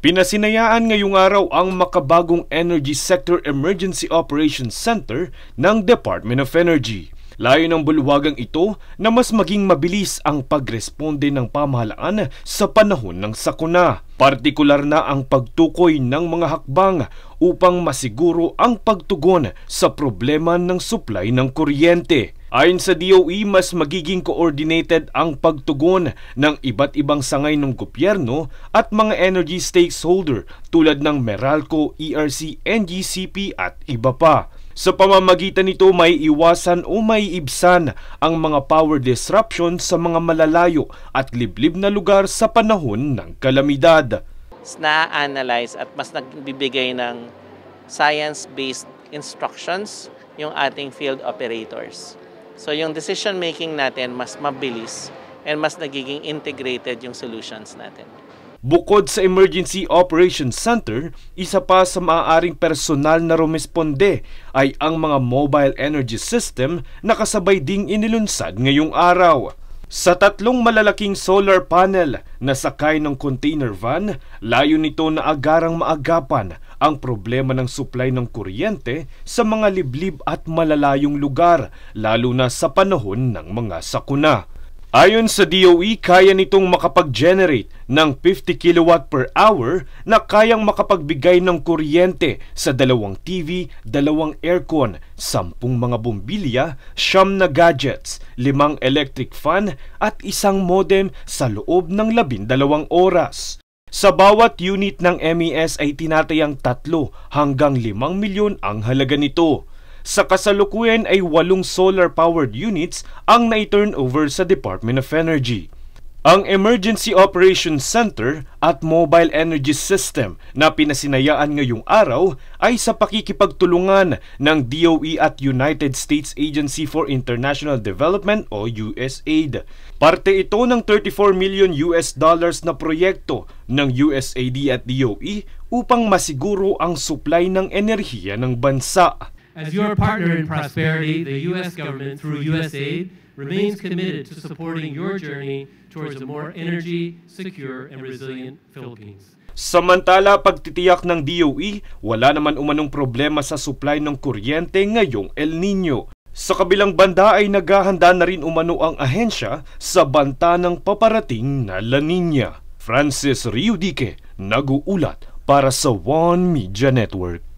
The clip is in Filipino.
Pinasinayaan ngayong araw ang makabagong Energy Sector Emergency Operations Center ng Department of Energy. Layo ng bulwagang ito na mas maging mabilis ang pagresponde ng pamahalaan sa panahon ng sakuna. Partikular na ang pagtukoy ng mga hakbang upang masiguro ang pagtugon sa problema ng supply ng kuryente. Ayon sa DOE, mas magiging coordinated ang pagtugon ng iba't ibang sangay ng gobyerno at mga energy stakeholder tulad ng Meralco, ERC, NGCP at iba pa. Sa pamamagitan nito, may iwasan o may ibsan ang mga power disruption sa mga malalayo at liblib na lugar sa panahon ng kalamidad. Na-analyze at mas nagbibigay ng science-based instructions yung ating field operators. So yung decision making natin mas mabilis and mas nagiging integrated yung solutions natin. Bukod sa Emergency Operations Center, isa pa sa maaaring personal na rumesponde ay ang mga mobile energy system na kasabay ding inilunsad ngayong araw. Sa tatlong malalaking solar panel na sakay ng container van, layo nito na agarang maagapan ang problema ng supply ng kuryente sa mga liblib at malalayong lugar lalo na sa panahon ng mga sakuna. Ayon sa DOE, kaya nitong makapag-generate ng 50 kilowatt per hour na kayang makapagbigay ng kuryente sa dalawang TV, dalawang aircon, sampung mga bumbilya, siyam na gadgets, limang electric fan at isang modem sa loob ng labindalawang oras. Sa bawat unit ng MES ay tinatayang 3 hanggang 5 milyon ang halaga nito. Sa kasalukuyan ay 8 solar-powered units ang na turnover sa Department of Energy. Ang Emergency Operations Center at Mobile Energy System na pinasinayaan ngayong araw ay sa pakikipagtulungan ng DOE at United States Agency for International Development o USAID. Parte ito ng 34 million US dollars na proyekto ng USAID at DOE upang masiguro ang supply ng enerhiya ng bansa. As your partner in prosperity, the US government through USAID remains committed to supporting your journey towards a more energy, secure, and resilient Philippines. Samantala, pagtitiyak ng DOE, wala naman umanong problema sa supply ng kuryente ngayong El Nino. Sa kabilang banda ay naghahanda na rin umano ang ahensya sa banta ng paparating na La Nina. Francis Riudique, nag-uulat para sa One Media Network.